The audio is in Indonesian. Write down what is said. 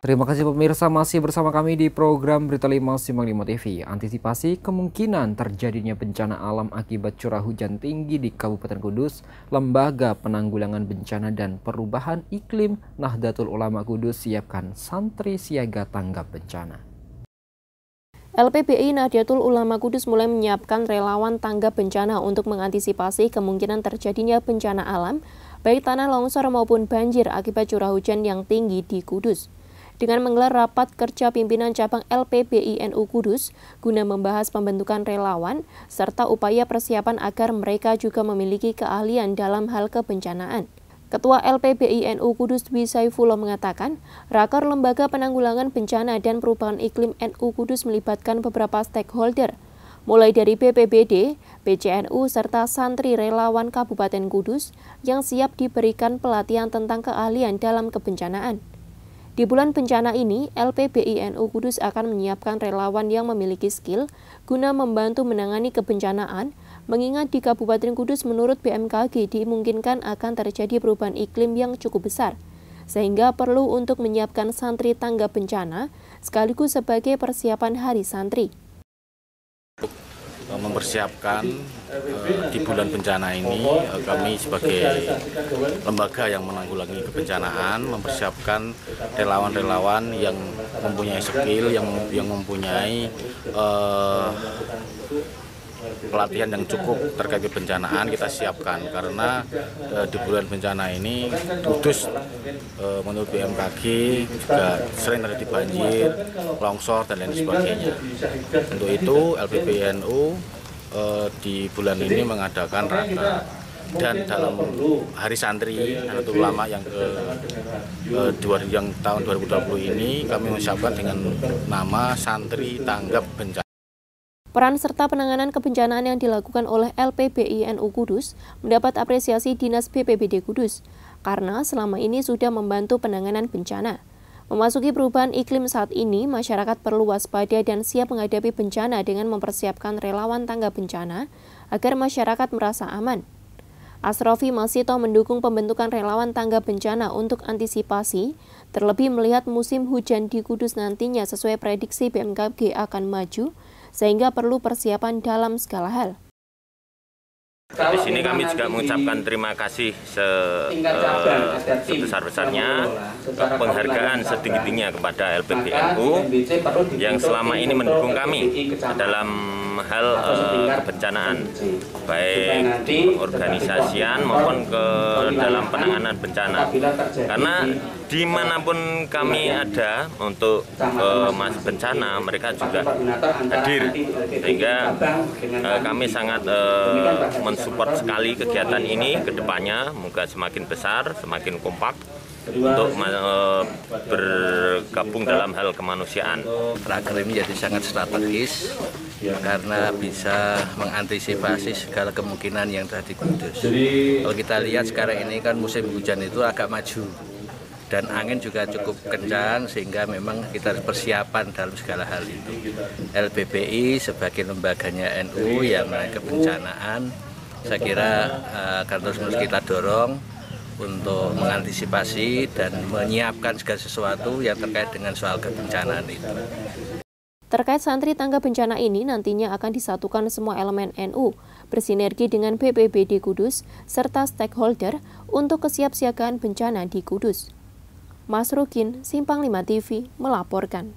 Terima kasih pemirsa masih bersama kami di program Berita 5 Simak 5 TV. Antisipasi kemungkinan terjadinya bencana alam akibat curah hujan tinggi di Kabupaten Kudus, Lembaga Penanggulangan Bencana dan Perubahan Iklim Nahdlatul Ulama Kudus siapkan santri siaga tanggap bencana. LPBI Nahdlatul Ulama Kudus mulai menyiapkan relawan tanggap bencana untuk mengantisipasi kemungkinan terjadinya bencana alam, baik tanah longsor maupun banjir akibat curah hujan yang tinggi di Kudus dengan menggelar rapat kerja pimpinan cabang LPBINU Kudus guna membahas pembentukan relawan serta upaya persiapan agar mereka juga memiliki keahlian dalam hal kebencanaan. Ketua LPBINU Kudus Dwi Saifullah mengatakan, Rakor Lembaga Penanggulangan Bencana dan Perubahan Iklim NU Kudus melibatkan beberapa stakeholder, mulai dari BPBD, Bcnu serta santri relawan Kabupaten Kudus yang siap diberikan pelatihan tentang keahlian dalam kebencanaan. Di bulan bencana ini, LPBINU Kudus akan menyiapkan relawan yang memiliki skill guna membantu menangani kebencanaan, mengingat di Kabupaten Kudus menurut BMKG dimungkinkan akan terjadi perubahan iklim yang cukup besar, sehingga perlu untuk menyiapkan santri tangga bencana sekaligus sebagai persiapan hari santri mempersiapkan eh, di bulan bencana ini eh, kami sebagai lembaga yang menanggulangi kebencanaan mempersiapkan relawan-relawan yang mempunyai skill yang yang mempunyai uh, pelatihan yang cukup terkait kebencanaan kita siapkan karena e, di bulan bencana ini kudus e, menurut BMKG juga sering terjadi banjir, longsor dan lain sebagainya. Untuk itu LPBNU e, eh, di bulan ini mengadakan rapat dan dalam hari santri atau Ulama yang ke dua, yang tahun 2020 ini kami menyiapkan dengan nama santri tanggap bencana Peran serta penanganan kebencanaan yang dilakukan oleh LPBI NU Kudus mendapat apresiasi Dinas BPBD Kudus karena selama ini sudah membantu penanganan bencana. Memasuki perubahan iklim saat ini, masyarakat perlu waspada dan siap menghadapi bencana dengan mempersiapkan relawan tangga bencana agar masyarakat merasa aman. Asrofi Masito mendukung pembentukan relawan tangga bencana untuk antisipasi, terlebih melihat musim hujan di Kudus nantinya sesuai prediksi BMKG akan maju, sehingga perlu persiapan dalam segala hal. Di sini kami juga mengucapkan terima kasih se, sebesar-besarnya penghargaan setinggi-tingginya kepada LPBNU yang selama ini mendukung kami dalam hal kebencanaan baik organisasian maupun ke dalam penanganan bencana karena dimanapun kami ada untuk mas bencana mereka juga hadir sehingga kami sangat men support sekali kegiatan ini ke depannya, moga semakin besar, semakin kompak untuk eh, bergabung dalam hal kemanusiaan. Raker ini jadi sangat strategis karena bisa mengantisipasi segala kemungkinan yang tadi Kudus. Kalau kita lihat sekarang ini kan musim hujan itu agak maju dan angin juga cukup kencang sehingga memang kita harus persiapan dalam segala hal itu. LBBI sebagai lembaganya NU yang menangkap kebencanaan saya kira akan kantor harus kita dorong untuk mengantisipasi dan menyiapkan segala sesuatu yang terkait dengan soal kebencanaan itu. Terkait santri tangga bencana ini nantinya akan disatukan semua elemen NU, bersinergi dengan BPBD Kudus, serta stakeholder untuk kesiapsiagaan bencana di Kudus. Mas Rukin, Simpang 5 TV, melaporkan.